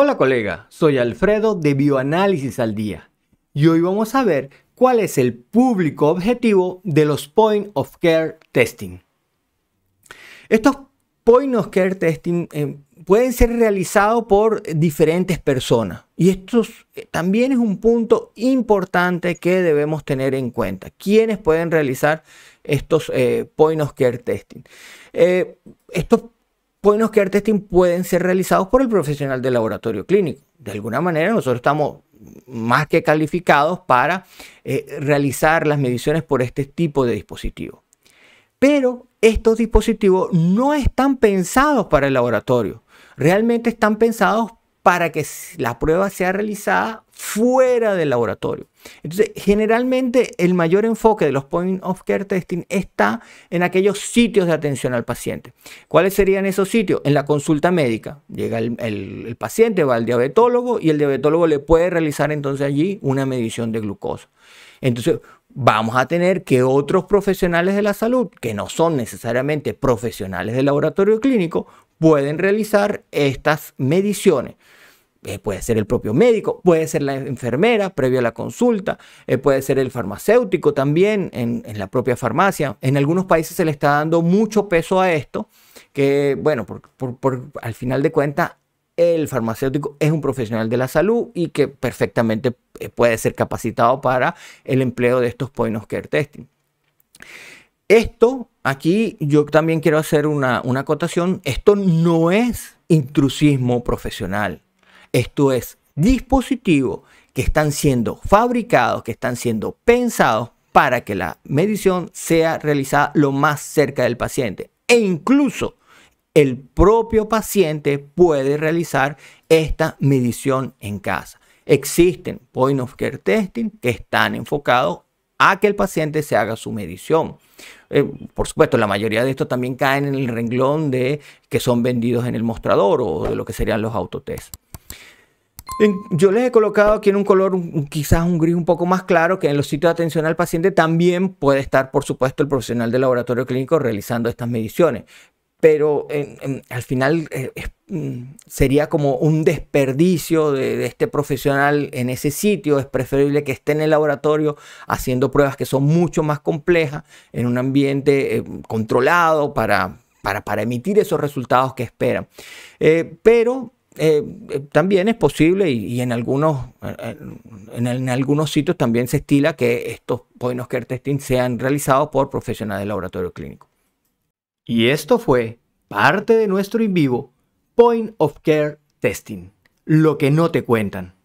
Hola colega, soy Alfredo de Bioanálisis al Día y hoy vamos a ver cuál es el público objetivo de los Point of Care Testing. Estos Point of Care Testing eh, pueden ser realizados por diferentes personas y esto eh, también es un punto importante que debemos tener en cuenta. ¿Quiénes pueden realizar estos eh, Point of Care Testing? buenos pueden ser realizados por el profesional del laboratorio clínico. De alguna manera nosotros estamos más que calificados para eh, realizar las mediciones por este tipo de dispositivos. Pero estos dispositivos no están pensados para el laboratorio. Realmente están pensados para que la prueba sea realizada fuera del laboratorio. Entonces, generalmente el mayor enfoque de los point of care testing está en aquellos sitios de atención al paciente. ¿Cuáles serían esos sitios? En la consulta médica. Llega el, paciente, va al diabetólogo y el diabetólogo le puede realizar entonces allí una medición de glucosa. Entonces, vamos a tener que otros profesionales de la salud, que no son necesariamente profesionales del laboratorio clínico, pueden realizar estas mediciones. Eh, puede ser el propio médico, puede ser la enfermera previo a la consulta, eh, puede ser el farmacéutico también en, la propia farmacia. En algunos países se le está dando mucho peso a esto, que bueno, al final de cuentas el farmacéutico es un profesional de la salud y que perfectamente eh, puede ser capacitado para el empleo de estos point of care testing. Esto, aquí yo también quiero hacer una, una acotación, esto no es intrusismo profesional. Esto es dispositivos que están siendo fabricados, que están siendo pensados para que la medición sea realizada lo más cerca del paciente. E incluso el propio paciente puede realizar esta medición en casa. Existen point of care testing que están enfocados a que el paciente se haga su medición. Eh, por supuesto, la mayoría de estos también caen en el renglón de que son vendidos en el mostrador o de lo que serían los autotests. Yo les he colocado aquí en un color quizás un gris un poco más claro que en los sitios de atención al paciente también puede estar, por supuesto, el profesional del laboratorio clínico realizando estas mediciones. Pero al final eh, mm, sería como un desperdicio de, de, este profesional en ese sitio. Es preferible que esté en el laboratorio haciendo pruebas que son mucho más complejas, en un ambiente eh, controlado para, para, para, emitir esos resultados que esperan. Eh, pero eh, eh, también es posible y, en, algunos, algunos sitios también se estila que estos point of care testing sean realizados por profesionales del laboratorio clínico. Y esto fue parte de nuestro in vivo Point of Care Testing, lo que no te cuentan.